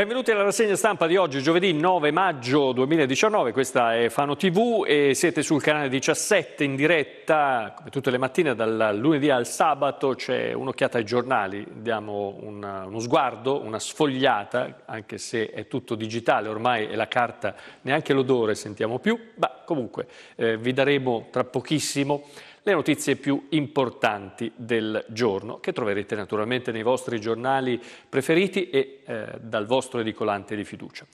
Benvenuti alla rassegna stampa di oggi, giovedì 9 maggio 2019, questa è Fano TV e siete sul canale 17 in diretta, come tutte le mattine, dal lunedì al sabato c'è un'occhiata ai giornali, diamo una, uno sguardo, una sfogliata, anche se è tutto digitale ormai e la carta neanche l'odore sentiamo più, ma comunque eh, vi daremo tra pochissimo le notizie più importanti del giorno che troverete naturalmente nei vostri giornali preferiti e eh, dal vostro edicolante di fiducia.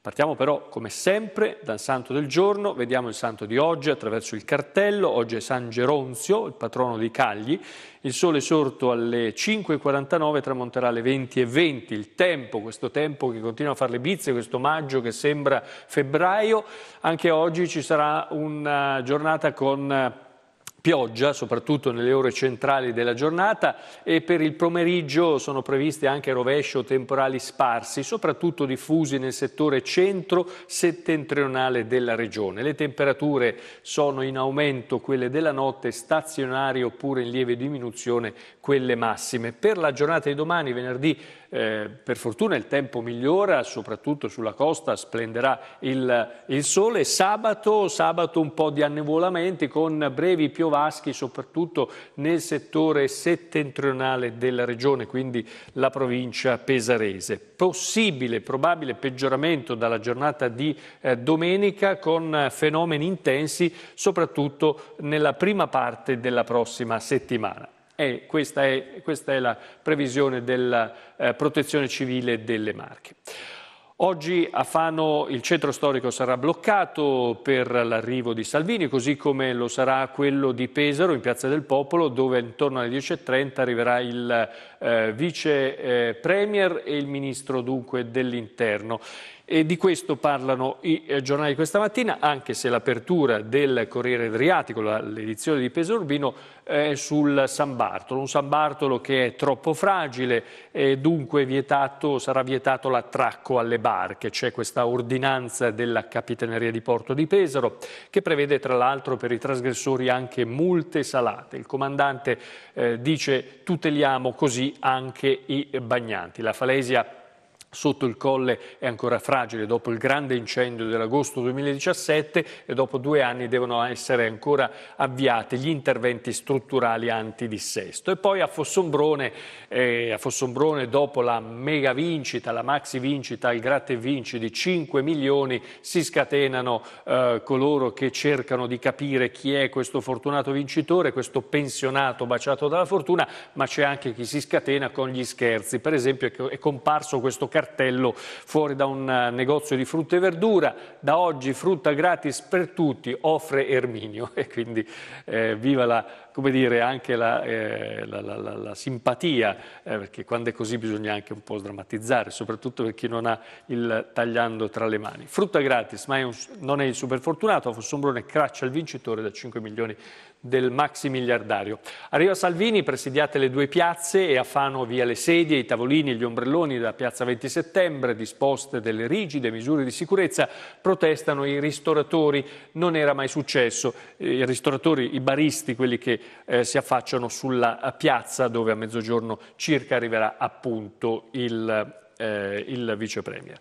Partiamo però, come sempre, dal santo del giorno, vediamo il santo di oggi attraverso il cartello, oggi è San Geronzio, il patrono di Cagli, il sole sorto alle 5.49 tramonterà alle 20.20, il tempo, questo tempo che continua a fare le bizze, questo maggio che sembra febbraio, anche oggi ci sarà una giornata con pioggia, soprattutto nelle ore centrali della giornata e per il pomeriggio sono previsti anche rovescio temporali sparsi, soprattutto diffusi nel settore centro-settentrionale della regione. Le temperature sono in aumento quelle della notte, stazionarie oppure in lieve diminuzione quelle massime. Per la giornata di domani, venerdì eh, per fortuna il tempo migliora, soprattutto sulla costa splenderà il, il sole. Sabato, sabato, un po' di annevolamenti con brevi piovaschi, soprattutto nel settore settentrionale della regione, quindi la provincia pesarese. Possibile, probabile peggioramento dalla giornata di eh, domenica con fenomeni intensi, soprattutto nella prima parte della prossima settimana. E questa è, questa è la previsione della eh, protezione civile delle Marche. Oggi a Fano il centro storico sarà bloccato per l'arrivo di Salvini, così come lo sarà quello di Pesaro in Piazza del Popolo, dove intorno alle 10.30 arriverà il eh, vice eh, premier e il ministro dunque dell'interno. E di questo parlano i eh, giornali di questa mattina, anche se l'apertura del Corriere Adriatico, l'edizione di Pesorbino, eh, è sul San Bartolo, un San Bartolo che è troppo fragile e dunque vietato, sarà vietato l'attracco alle barche. C'è questa ordinanza della Capitaneria di Porto di Pesaro che prevede tra l'altro per i trasgressori anche multe salate. Il comandante eh, dice tuteliamo così anche i bagnanti. La Falesia sotto il colle è ancora fragile dopo il grande incendio dell'agosto 2017 e dopo due anni devono essere ancora avviati gli interventi strutturali antidissesto. E poi a Fossombrone, eh, a Fossombrone dopo la mega vincita, la maxi vincita, il gratte vinci di 5 milioni si scatenano eh, coloro che cercano di capire chi è questo fortunato vincitore, questo pensionato baciato dalla fortuna, ma c'è anche chi si scatena con gli scherzi. Per esempio ecco, è comparso questo cartellino cartello fuori da un eh, negozio di frutta e verdura. Da oggi frutta gratis per tutti, offre Erminio. E quindi eh, viva la, come dire, anche la, eh, la, la, la simpatia, eh, perché quando è così bisogna anche un po' sdrammatizzare, soprattutto per chi non ha il tagliando tra le mani. Frutta gratis, ma è un, non è il superfortunato, Fossombrone craccia il vincitore da 5 milioni di euro del maxi miliardario. A Salvini presidiate le due piazze e a Fano via le sedie, i tavolini e gli ombrelloni da piazza 20 settembre, disposte delle rigide misure di sicurezza, protestano i ristoratori. Non era mai successo. Eh, I ristoratori, i baristi, quelli che eh, si affacciano sulla eh, piazza dove a mezzogiorno circa arriverà appunto il, eh, il vicepremier.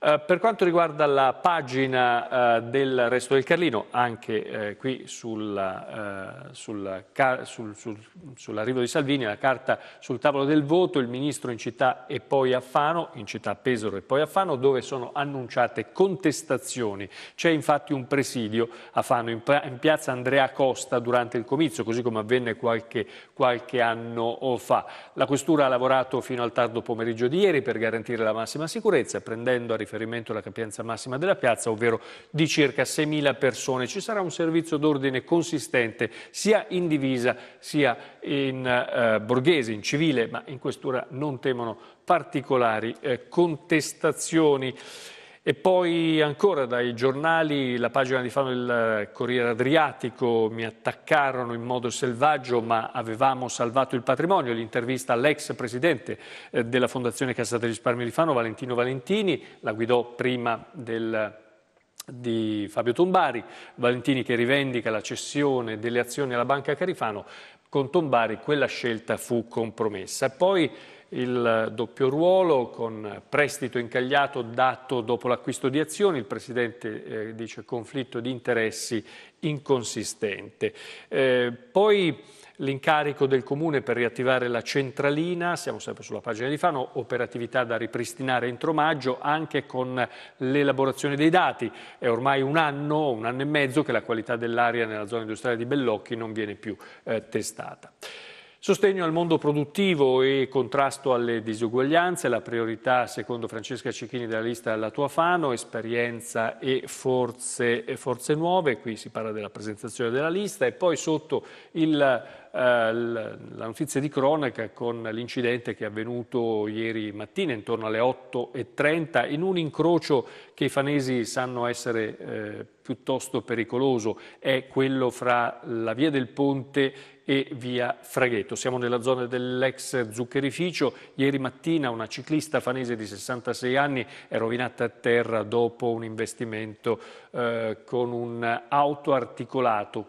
Eh, per quanto riguarda la pagina eh, del Resto del Carlino, anche eh, qui sulla, eh, sulla, sul, sul, sull'arrivo di Salvini, la carta sul tavolo del voto, il ministro in città e poi a Fano, in città Pesaro e poi a Fano, dove sono annunciate contestazioni. C'è infatti un presidio a Fano, in, in piazza Andrea Costa, durante il comizio, così come avvenne qualche, qualche anno fa. La questura ha lavorato fino al tardo pomeriggio di ieri per garantire la massima sicurezza, prendendo a riflessione riferimento alla capienza massima della piazza, ovvero di circa 6.000 persone. Ci sarà un servizio d'ordine consistente sia in divisa sia in eh, borghese, in civile, ma in questura non temono particolari eh, contestazioni. E poi ancora dai giornali, la pagina di Fano del Corriere Adriatico, mi attaccarono in modo selvaggio ma avevamo salvato il patrimonio, l'intervista all'ex presidente eh, della Fondazione Cassa del Risparmio di Fano, Valentino Valentini, la guidò prima del di Fabio Tombari, Valentini che rivendica la cessione delle azioni alla Banca Carifano, con Tombari quella scelta fu compromessa. Poi il doppio ruolo con prestito incagliato dato dopo l'acquisto di azioni, il Presidente eh, dice conflitto di interessi inconsistente. Eh, poi l'incarico del Comune per riattivare la centralina, siamo sempre sulla pagina di Fano, operatività da ripristinare entro maggio anche con l'elaborazione dei dati. È ormai un anno, un anno e mezzo che la qualità dell'aria nella zona industriale di Bellocchi non viene più eh, testata. Sostegno al mondo produttivo e contrasto alle disuguaglianze, la priorità secondo Francesca Cecchini della lista La tua Fano, esperienza e forze, e forze nuove, qui si parla della presentazione della lista e poi sotto il eh, la notizia di cronaca con l'incidente che è avvenuto ieri mattina intorno alle 8.30 in un incrocio che i fanesi sanno essere eh, piuttosto pericoloso, è quello fra la via del Ponte e via Fraghetto. Siamo nella zona dell'ex zuccherificio, ieri mattina una ciclista fanese di 66 anni è rovinata a terra dopo un investimento eh, con un auto articolato,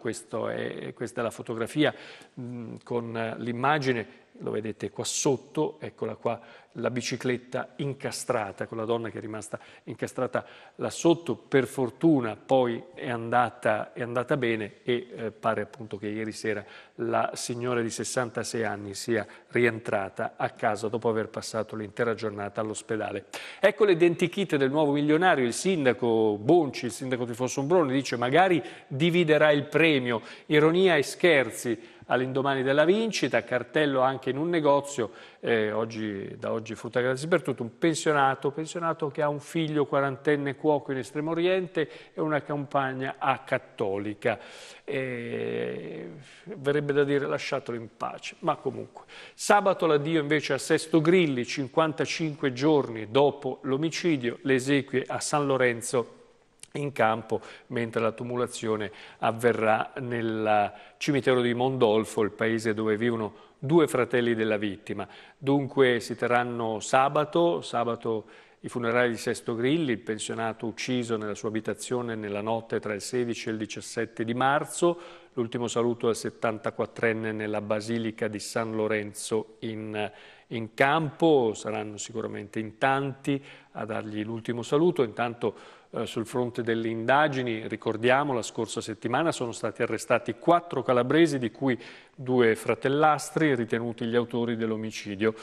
è, questa è la fotografia mh, mm, con eh, l'immagine lo vedete qua sotto, eccola qua la bicicletta incastrata, con la donna che è rimasta incastrata là sotto, per fortuna poi è andata, è andata bene e eh, pare appunto che ieri sera la signora di 66 anni sia rientrata a casa dopo aver passato l'intera giornata all'ospedale. Ecco le dentichite del nuovo milionario, il sindaco Bonci, il sindaco di Fossombrone dice magari dividerà il premio, ironia e scherzi, all'indomani della vincita, cartello anche in un negozio, eh, oggi, da oggi frutta grazie per tutto, un pensionato, pensionato che ha un figlio quarantenne cuoco in Estremo Oriente e una campagna a cattolica. E, verrebbe da dire lasciatelo in pace, ma comunque. Sabato l'addio invece a Sesto Grilli, 55 giorni dopo l'omicidio, le esequie a San Lorenzo in campo, mentre la tumulazione avverrà nel cimitero di Mondolfo, il paese dove vivono due fratelli della vittima. Dunque si terranno sabato, sabato i funerali di Sesto Grilli, il pensionato ucciso nella sua abitazione nella notte tra il 16 e il 17 di marzo, l'ultimo saluto al 74enne nella Basilica di San Lorenzo in, in campo, saranno sicuramente in tanti a dargli l'ultimo saluto, intanto eh, sul fronte delle indagini, ricordiamo, la scorsa settimana sono stati arrestati quattro calabresi, di cui due fratellastri ritenuti gli autori dell'omicidio.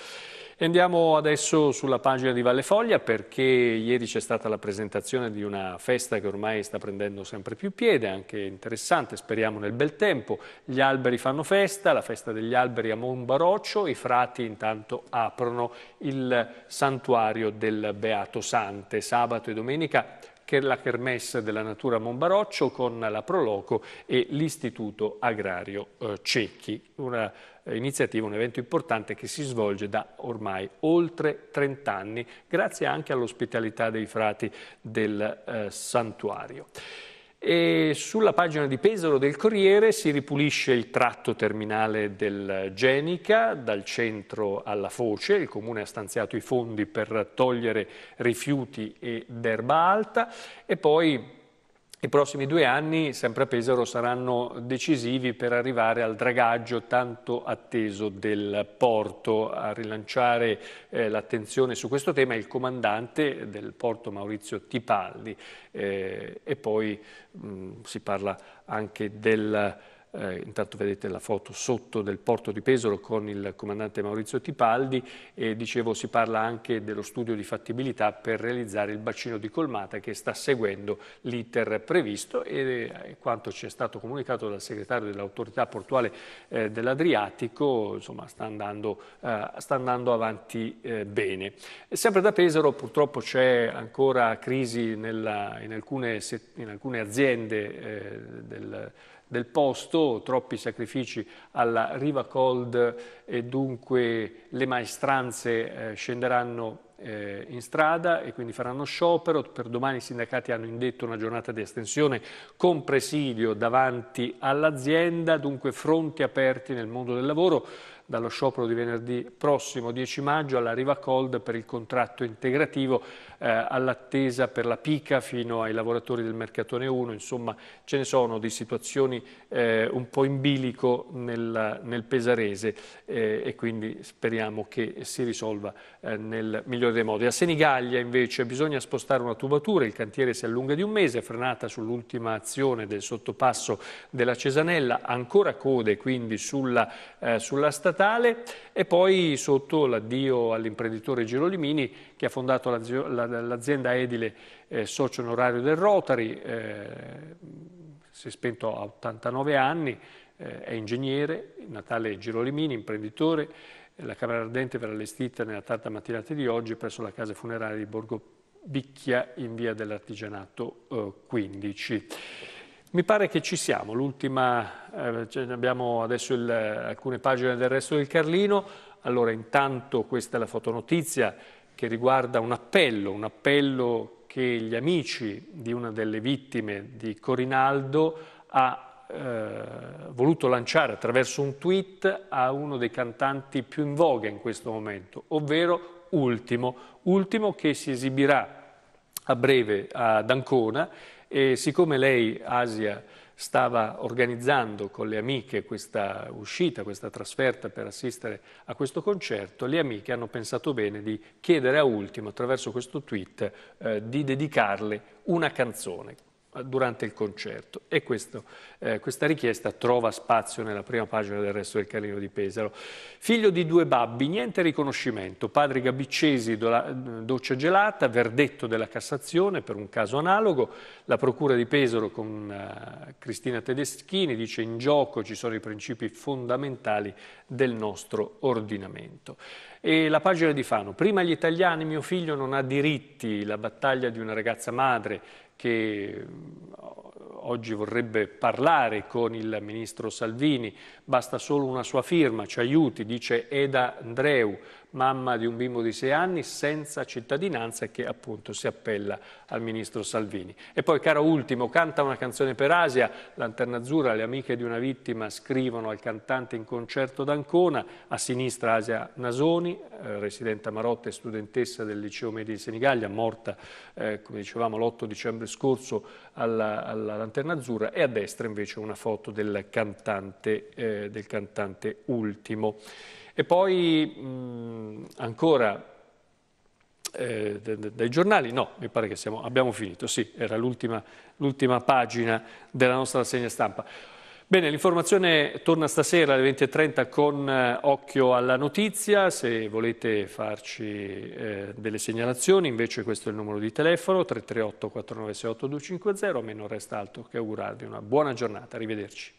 Andiamo adesso sulla pagina di Valle Foglia perché ieri c'è stata la presentazione di una festa che ormai sta prendendo sempre più piede, anche interessante, speriamo nel bel tempo. Gli alberi fanno festa, la festa degli alberi a Monbaroccio, i frati intanto aprono il santuario del Beato Sante. Sabato e domenica che la Kermesse della Natura Monbaroccio con la Proloco e l'Istituto Agrario eh, Cecchi. Una eh, iniziativa, un evento importante che si svolge da ormai oltre 30 anni, grazie anche all'ospitalità dei frati del eh, santuario e sulla pagina di Pesaro del Corriere si ripulisce il tratto terminale del Genica dal centro alla foce, il comune ha stanziato i fondi per togliere rifiuti e d'erba alta e poi i prossimi due anni, sempre a Pesaro, saranno decisivi per arrivare al dragaggio tanto atteso del porto. A rilanciare eh, l'attenzione su questo tema è il comandante del porto Maurizio Tipaldi eh, e poi mh, si parla anche del eh, intanto vedete la foto sotto del porto di Pesaro con il comandante Maurizio Tipaldi e dicevo si parla anche dello studio di fattibilità per realizzare il bacino di colmata che sta seguendo l'iter previsto e eh, quanto ci è stato comunicato dal segretario dell'autorità portuale eh, dell'Adriatico insomma sta andando, eh, sta andando avanti eh, bene. E sempre da Pesaro purtroppo c'è ancora crisi nella, in, alcune, in, alcune, aziende eh, del del posto, troppi sacrifici alla riva cold e dunque le maestranze eh, scenderanno eh, in strada e quindi faranno sciopero. Per domani i sindacati hanno indetto una giornata di estensione con presidio davanti all'azienda, dunque fronti aperti nel mondo del lavoro dallo sciopero di venerdì prossimo 10 maggio alla Riva Cold per il contratto integrativo eh, all'attesa per la pica fino ai lavoratori del Mercatone 1, insomma ce ne sono di situazioni eh, un po' in bilico nel, nel Pesarese eh, e quindi speriamo che si risolva eh, nel migliore dei modi. A Senigallia invece bisogna spostare una tubatura, il cantiere si allunga di un mese, frenata sull'ultima azione del sottopasso della Cesanella, ancora code quindi sulla, eh, sulla statale statale e poi sotto l'addio all'imprenditore Girolimini che ha fondato l'azienda edile eh, socio onorario del Rotary, eh, si è spento a 89 anni, eh, è ingegnere, Natale Girolimini, imprenditore, la Camera Ardente verrà allestita nella tarda mattinata di oggi presso la casa funeraria di Borgo Bicchia in via dell'Artigianato 15. Eh, mi pare che ci siamo, l'ultima, eh, abbiamo adesso il, alcune pagine del resto del Carlino, allora intanto questa è la fotonotizia che riguarda un appello, un appello che gli amici di una delle vittime di Corinaldo ha eh, voluto lanciare attraverso un tweet a uno dei cantanti più in voga in questo momento, ovvero Ultimo, Ultimo che si esibirà a breve ad Ancona e siccome lei, Asia, stava organizzando con le amiche questa uscita, questa trasferta per assistere a questo concerto, le amiche hanno pensato bene di chiedere a Ultimo, attraverso questo tweet, eh, di dedicarle una canzone durante il concerto e questo, eh, questa richiesta trova spazio nella prima pagina del resto del Carino di Pesaro. Figlio di due babbi, niente riconoscimento, padre Gabicesi, doccia gelata, verdetto della Cassazione per un caso analogo, la procura di Pesaro con uh, Cristina Tedeschini dice in gioco ci sono i principi fondamentali del nostro ordinamento. E la pagina di Fano, prima gli italiani, mio figlio non ha diritti, la battaglia di una ragazza madre che mm, oggi vorrebbe parlare con il ministro Salvini basta solo una sua firma, ci aiuti, dice Eda Andreu, mamma di un bimbo di sei anni senza cittadinanza e che appunto si appella al ministro Salvini. E poi, caro ultimo, canta una canzone per Asia, Lanterna Azzurra, le amiche di una vittima scrivono al cantante in concerto d'Ancona, a sinistra Asia Nasoni, eh, residente a Marotta e studentessa del liceo Medio di Senigallia, morta, eh, come dicevamo, l'8 dicembre scorso alla, alla Lanterna Azzurra e a destra invece una foto del cantante, eh, del cantante ultimo. E poi mh, mm, ancora eh, dai giornali, no, mi pare che siamo, abbiamo finito, sì, era l'ultima pagina della nostra rassegna stampa. Bene, l'informazione torna stasera alle 20.30 con eh, occhio alla notizia, se volete farci eh, delle segnalazioni invece questo è il numero di telefono 338 4968 250, a me non resta altro che augurarvi una buona giornata, arrivederci.